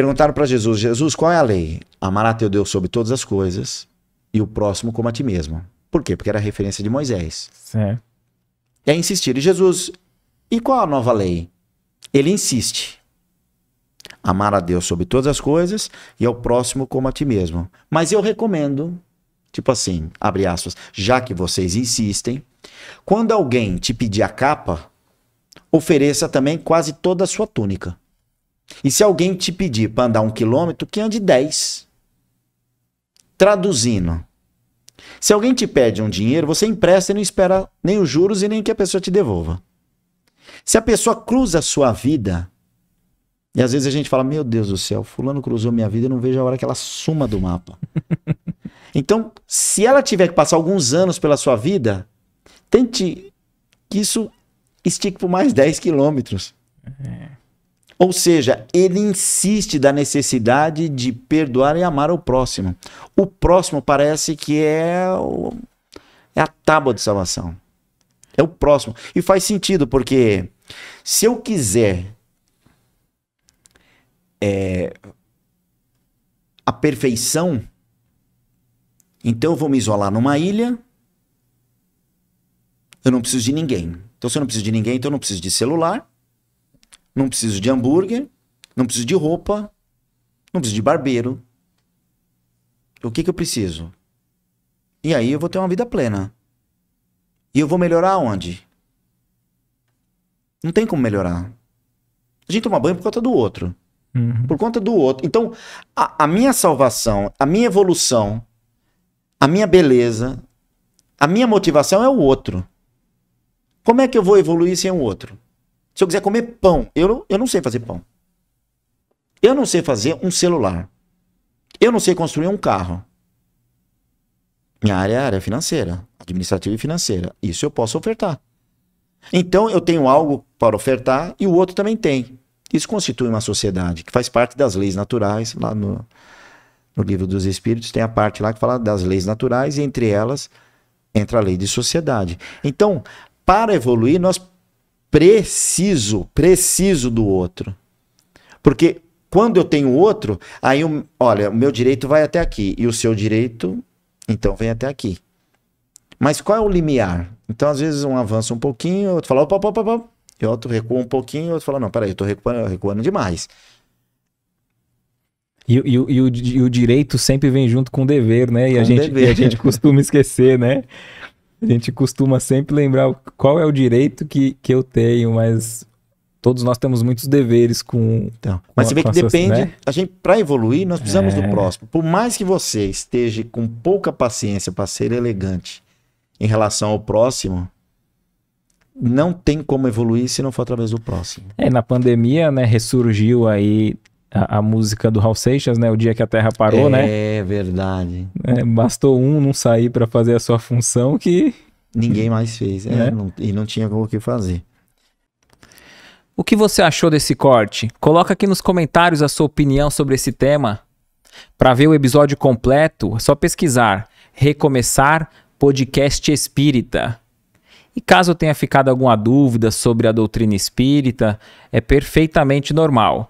Perguntaram para Jesus: Jesus, qual é a lei? Amar a teu Deus sobre todas as coisas e o próximo como a ti mesmo. Por quê? Porque era referência de Moisés. Certo. E aí insistiram: e Jesus, e qual a nova lei? Ele insiste. Amar a Deus sobre todas as coisas e ao próximo como a ti mesmo. Mas eu recomendo, tipo assim, abre aspas, já que vocês insistem, quando alguém te pedir a capa, ofereça também quase toda a sua túnica. E se alguém te pedir para andar um quilômetro, que ande 10. Traduzindo. Se alguém te pede um dinheiro, você empresta e não espera nem os juros e nem que a pessoa te devolva. Se a pessoa cruza a sua vida, e às vezes a gente fala: Meu Deus do céu, Fulano cruzou minha vida e não vejo a hora que ela suma do mapa. então, se ela tiver que passar alguns anos pela sua vida, tente que isso estique por mais 10 quilômetros. É. Ou seja, ele insiste da necessidade de perdoar e amar o próximo. O próximo parece que é, o, é a tábua de salvação. É o próximo. E faz sentido, porque se eu quiser é, a perfeição, então eu vou me isolar numa ilha, eu não preciso de ninguém. Então, se eu não preciso de ninguém, então eu não preciso de celular, não preciso de hambúrguer, não preciso de roupa, não preciso de barbeiro. O que, que eu preciso? E aí eu vou ter uma vida plena. E eu vou melhorar onde? Não tem como melhorar. A gente toma banho por conta do outro. Uhum. Por conta do outro. Então, a, a minha salvação, a minha evolução, a minha beleza, a minha motivação é o outro. Como é que eu vou evoluir sem o outro? Se eu quiser comer pão, eu, eu não sei fazer pão. Eu não sei fazer um celular. Eu não sei construir um carro. Minha área é a área financeira, administrativa e financeira. Isso eu posso ofertar. Então eu tenho algo para ofertar e o outro também tem. Isso constitui uma sociedade que faz parte das leis naturais. Lá no, no livro dos Espíritos tem a parte lá que fala das leis naturais e entre elas entra a lei de sociedade. Então, para evoluir, nós preciso, preciso do outro. Porque quando eu tenho outro, aí, eu, olha, o meu direito vai até aqui e o seu direito, então, vem até aqui. Mas qual é o limiar? Então, às vezes, um avança um pouquinho, outro fala, opa, opa, opa, E outro recua um pouquinho, outro fala, não, peraí, eu tô recuando, recuando demais. E, e, e, o, e, o, direito sempre vem junto com o dever, né? E, com a gente, dever. e a gente costuma esquecer, né? A gente costuma sempre lembrar qual é o direito que, que eu tenho, mas todos nós temos muitos deveres com. Então, mas com você vê que depende. Né? A gente, para evoluir, nós precisamos é. do próximo. Por mais que você esteja com pouca paciência para ser elegante em relação ao próximo, não tem como evoluir se não for através do próximo. É, na pandemia, né, ressurgiu aí a, a, música do Hal Seixas, né? O dia que a Terra parou, é, né? É verdade. É, bastou um não sair para fazer a sua função que ninguém mais fez, é, né? não, e não tinha o que fazer. O que você achou desse corte? Coloca aqui nos comentários a sua opinião sobre esse tema. Para ver o episódio completo, é só pesquisar Recomeçar Podcast Espírita. E caso tenha ficado alguma dúvida sobre a doutrina espírita, é perfeitamente normal